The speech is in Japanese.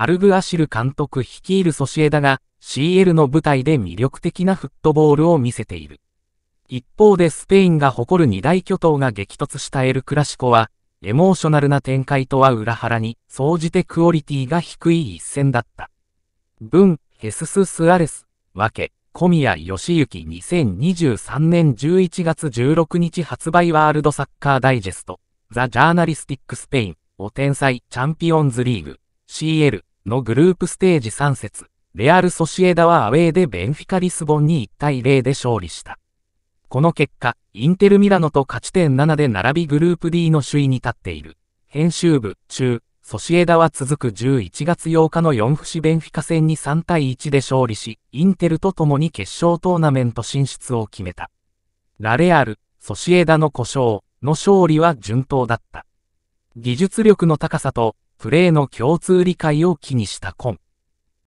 アルブアシル監督率いるソシエダが CL の舞台で魅力的なフットボールを見せている。一方でスペインが誇る二大巨頭が激突したエルクラシコは、エモーショナルな展開とは裏腹に、総じてクオリティが低い一戦だった。文、ヘスス・スアレス、わけ、小宮義行2023年11月16日発売ワールドサッカーダイジェスト、ザ・ジャーナリスティック・スペイン、お天才チャンピオンズリーグ、CL、のグループステージ3節、レアル・ソシエダはアウェーでベンフィカ・リスボンに1対0で勝利した。この結果、インテル・ミラノと勝ち点7で並びグループ D の首位に立っている。編集部、中、ソシエダは続く11月8日の4節ベンフィカ戦に3対1で勝利し、インテルと共に決勝トーナメント進出を決めた。ラレアル、ソシエダの故障の勝利は順当だった。技術力の高さとプレーの共通理解を気にしたコン。